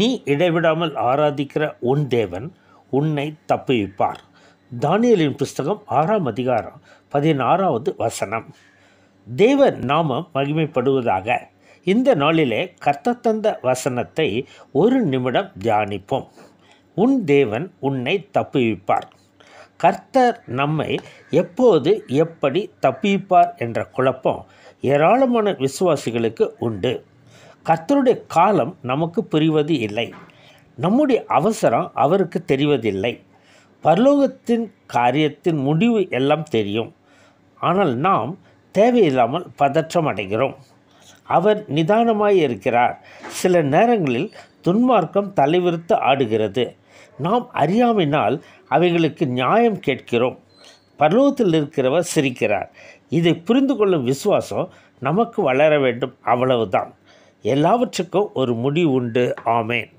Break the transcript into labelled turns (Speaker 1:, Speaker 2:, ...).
Speaker 1: நீ இடைவிடாமல் ஆராதிக்கிற உன் தேவன் உன்னை தப்புவிப்பார் தானியலின் புஸ்தகம் ஆறாம் அதிகாரம் பதினாறாவது வசனம் தேவ நாமம் மகிமைப்படுவதாக இந்த நாளிலே கத்தத்தந்த தந்த வசனத்தை ஒரு நிமிடம் தியானிப்போம் உன் தேவன் உன்னை தப்புவிப்பார் கர்த்தர் நம்மை எப்போது எப்படி தப்பிப்பார் என்ற குழப்பம் ஏராளமான விசுவாசிகளுக்கு உண்டு கர்த்தருடைய காலம் நமக்கு புரிவது இல்லை நம்முடைய அவசரம் அவருக்கு தெரிவதில்லை பரலோகத்தின் காரியத்தின் முடிவு எல்லாம் தெரியும் ஆனால் நாம் தேவையில்லாமல் பதற்றம் அடைகிறோம் அவர் நிதானமாக இருக்கிறார் சில நேரங்களில் துன்மார்க்கம் தலைவிறுத்து ஆடுகிறது நாம் அறியாமினால் அவைகளுக்கு நியாயம் கேட்கிறோம் பரலோகத்தில் இருக்கிறவர் சிரிக்கிறார் இதை புரிந்து கொள்ளும் விசுவாசம் நமக்கு வளர வேண்டும் அவ்வளவுதான் எல்லாவற்றுக்கும் ஒரு முடிவு உண்டு ஆமேன்